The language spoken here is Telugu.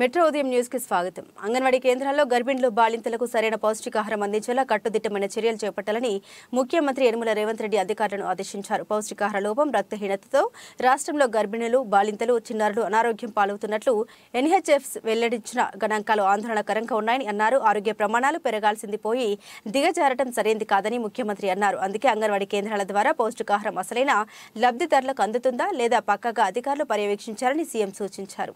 మెట్రో ఉదయం న్యూస్ కి స్వాగతం అంగన్వాడీ కేంద్రాల్లో గర్భిణులు బాలింతలకు సరైన పౌష్టికాహారం అందించేలా కట్టుదిట్టమైన చర్యలు చేపట్టాలని ముఖ్యమంత్రి యనుమల రేవంత్ రెడ్డి అధికారులను ఆదేశించారు పౌష్టికాహార లోపం రక్తహీనతతో రాష్ట్రంలో గర్భిణులు బాలింతలు చిన్నారులు అనారోగ్యం పాల్గొతున్నట్లు ఎన్హెచ్ఎఫ్ వెల్లడించిన గణాంకాలు ఆందోళనకరంగా ఉన్నాయని అన్నారు ఆరోగ్య ప్రమాణాలు పెరగాల్సింది పోయి దిగజారటం సరైంది కాదని ముఖ్యమంత్రి అన్నారు అందుకే అంగన్వాడీ కేంద్రాల ద్వారా పౌష్టికాహారం అసలైన లబ్ధిదారులకు అందుతుందా లేదా పక్కగా అధికారులు పర్యవేక్షించాలని సీఎం సూచించారు